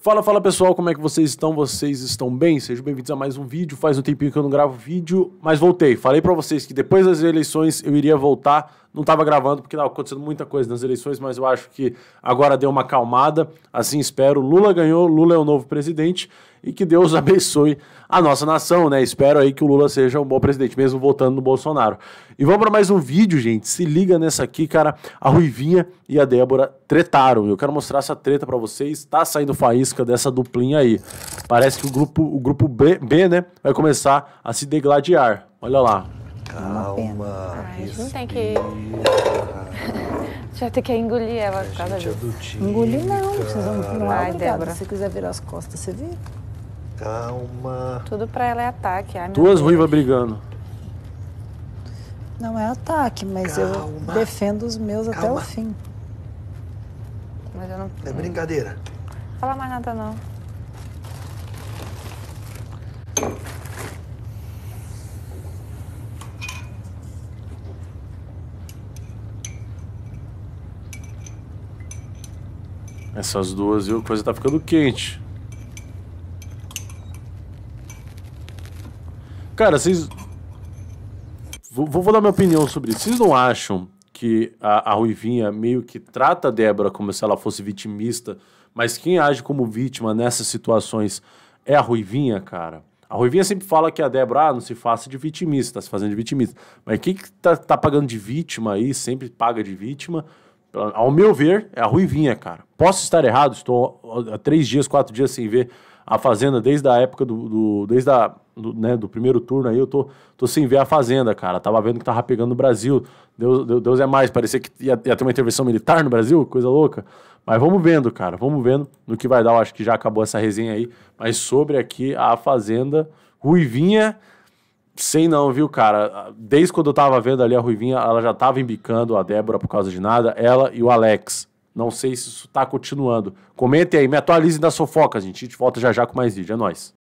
Fala, fala pessoal, como é que vocês estão? Vocês estão bem? Sejam bem-vindos a mais um vídeo. Faz um tempinho que eu não gravo vídeo, mas voltei. Falei para vocês que depois das eleições eu iria voltar não estava gravando porque estava acontecendo muita coisa nas eleições, mas eu acho que agora deu uma acalmada, assim espero. Lula ganhou, Lula é o novo presidente e que Deus abençoe a nossa nação, né? Espero aí que o Lula seja um bom presidente, mesmo votando no Bolsonaro. E vamos para mais um vídeo, gente. Se liga nessa aqui, cara. A Ruivinha e a Débora tretaram. Eu quero mostrar essa treta para vocês. Tá saindo faísca dessa duplinha aí. Parece que o grupo, o grupo B, B, né, vai começar a se degladiar. Olha lá. Calma gente não tem que. vai tem que engolir ela por é, causa é disso. Engolir não, não, vão é Débora. Se você quiser virar as costas, você vira. Calma. Tudo pra ela é ataque. Ai, Duas ruivas brigando. Não é ataque, mas Calma. eu defendo os meus Calma. até o fim. Mas eu não. É brincadeira. Fala mais nada, não. Essas duas, viu? A coisa tá ficando quente. Cara, vocês... Vou, vou dar minha opinião sobre isso. Vocês não acham que a, a Ruivinha meio que trata a Débora como se ela fosse vitimista, mas quem age como vítima nessas situações é a Ruivinha, cara? A Ruivinha sempre fala que a Débora ah, não se faça de vitimista, tá se fazendo de vitimista. Mas quem que tá, tá pagando de vítima aí, sempre paga de vítima, ao meu ver, é a Ruivinha, cara. Posso estar errado, estou há três dias, quatro dias sem ver a Fazenda desde a época do. do desde a, do, né, do, primeiro turno aí, eu tô, tô sem ver a Fazenda, cara. Tava vendo que tava pegando no Brasil. Deus, Deus, Deus é mais, parecia que ia, ia, ter uma intervenção militar no Brasil, coisa louca. Mas vamos vendo, cara. Vamos vendo no que vai dar. Eu acho que já acabou essa resenha aí. Mas sobre aqui a Fazenda, Ruivinha. Sei não, viu, cara? Desde quando eu tava vendo ali a Ruivinha, ela já tava embicando a Débora por causa de nada, ela e o Alex. Não sei se isso tá continuando. Comentem aí, me atualizem da sofoca, gente. A gente volta já já com mais vídeo. É nóis.